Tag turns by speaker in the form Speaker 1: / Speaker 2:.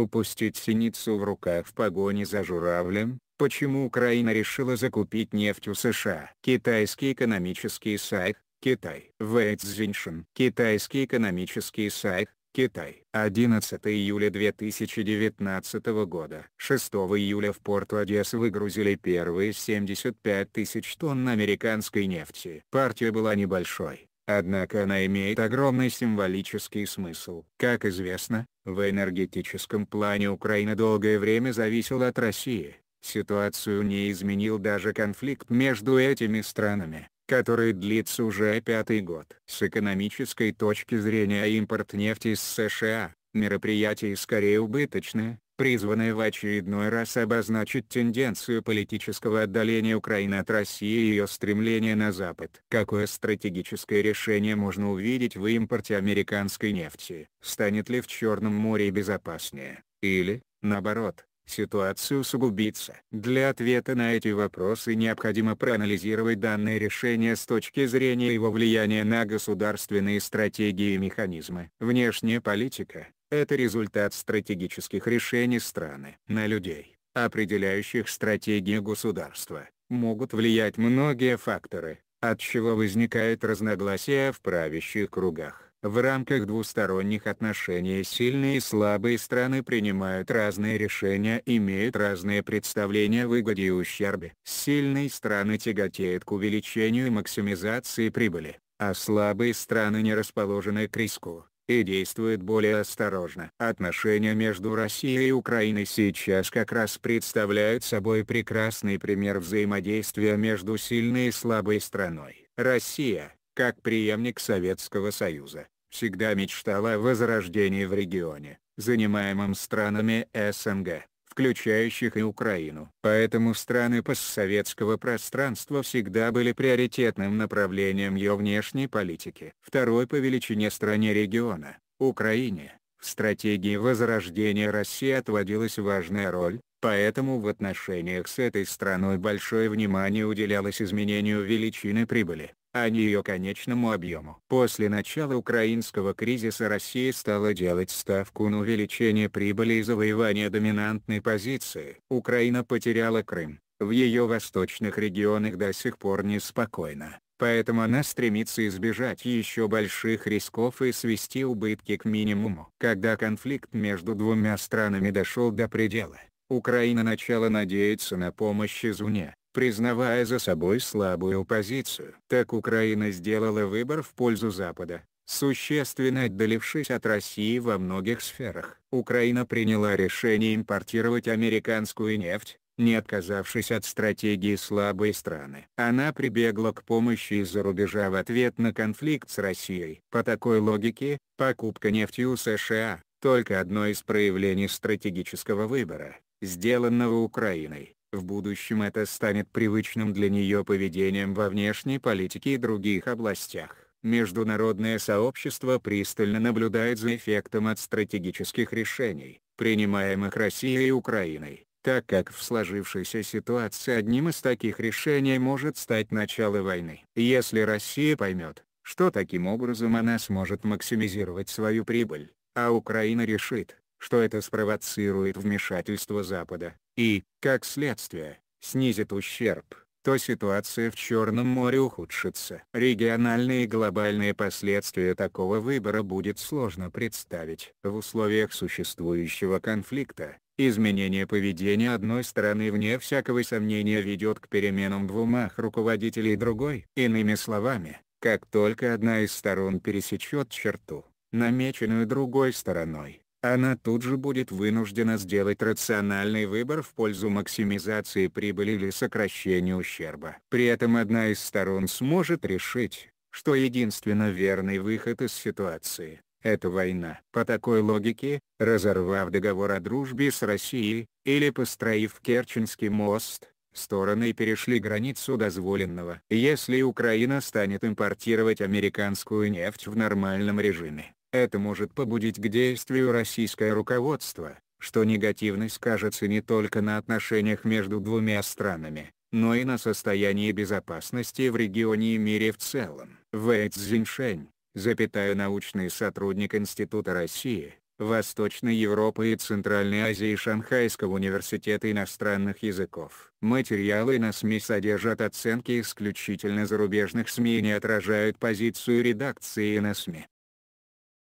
Speaker 1: упустить синицу в руках в погоне за журавлем, почему Украина решила закупить нефть у США. Китайский экономический сайт, Китай. Вэйцзиньшин. Китайский экономический сайт, Китай. 11 июля 2019 года. 6 июля в порт Одессы выгрузили первые 75 тысяч тонн американской нефти. Партия была небольшой, Однако она имеет огромный символический смысл. Как известно, в энергетическом плане Украина долгое время зависела от России. Ситуацию не изменил даже конфликт между этими странами, который длится уже пятый год. С экономической точки зрения импорт нефти из США, мероприятие скорее убыточное, призванное в очередной раз обозначить тенденцию политического отдаления Украины от России и ее стремление на Запад. Какое стратегическое решение можно увидеть в импорте американской нефти? Станет ли в Черном море безопаснее? Или, наоборот, ситуация усугубится. Для ответа на эти вопросы необходимо проанализировать данное решение с точки зрения его влияния на государственные стратегии и механизмы. Внешняя политика, это результат стратегических решений страны. На людей, определяющих стратегию государства, могут влиять многие факторы, от чего возникают разногласия в правящих кругах. В рамках двусторонних отношений сильные и слабые страны принимают разные решения имеют разные представления о выгоде и ущербе. Сильные страны тяготеют к увеличению и максимизации прибыли, а слабые страны не расположены к риску и действует более осторожно. Отношения между Россией и Украиной сейчас как раз представляют собой прекрасный пример взаимодействия между сильной и слабой страной. Россия, как преемник Советского Союза, всегда мечтала о возрождении в регионе, занимаемом странами СНГ включающих и Украину. Поэтому страны постсоветского пространства всегда были приоритетным направлением ее внешней политики. Второй по величине стране региона, Украине, в стратегии возрождения России отводилась важная роль, поэтому в отношениях с этой страной большое внимание уделялось изменению величины прибыли а не ее конечному объему. После начала украинского кризиса Россия стала делать ставку на увеличение прибыли и завоевание доминантной позиции. Украина потеряла Крым, в ее восточных регионах до сих пор неспокойно, поэтому она стремится избежать еще больших рисков и свести убытки к минимуму. Когда конфликт между двумя странами дошел до предела, Украина начала надеяться на помощь извне признавая за собой слабую позицию. Так Украина сделала выбор в пользу Запада, существенно отдалившись от России во многих сферах. Украина приняла решение импортировать американскую нефть, не отказавшись от стратегии слабой страны. Она прибегла к помощи из-за рубежа в ответ на конфликт с Россией. По такой логике, покупка нефти у США – только одно из проявлений стратегического выбора, сделанного Украиной. В будущем это станет привычным для нее поведением во внешней политике и других областях. Международное сообщество пристально наблюдает за эффектом от стратегических решений, принимаемых Россией и Украиной, так как в сложившейся ситуации одним из таких решений может стать начало войны. Если Россия поймет, что таким образом она сможет максимизировать свою прибыль, а Украина решит, что это спровоцирует вмешательство Запада, и, как следствие, снизит ущерб, то ситуация в Черном море ухудшится. Региональные и глобальные последствия такого выбора будет сложно представить. В условиях существующего конфликта, изменение поведения одной стороны вне всякого сомнения ведет к переменам в умах руководителей другой. Иными словами, как только одна из сторон пересечет черту, намеченную другой стороной, она тут же будет вынуждена сделать рациональный выбор в пользу максимизации прибыли или сокращения ущерба. При этом одна из сторон сможет решить, что единственно верный выход из ситуации – это война. По такой логике, разорвав договор о дружбе с Россией, или построив Керченский мост, стороны перешли границу дозволенного. Если Украина станет импортировать американскую нефть в нормальном режиме, это может побудить к действию российское руководство, что негативно скажется не только на отношениях между двумя странами, но и на состоянии безопасности в регионе и мире в целом. Вэйц Зиншень, запятая научный сотрудник Института России, Восточной Европы и Центральной Азии Шанхайского университета иностранных языков. Материалы на СМИ содержат оценки исключительно зарубежных СМИ и не отражают позицию редакции на СМИ.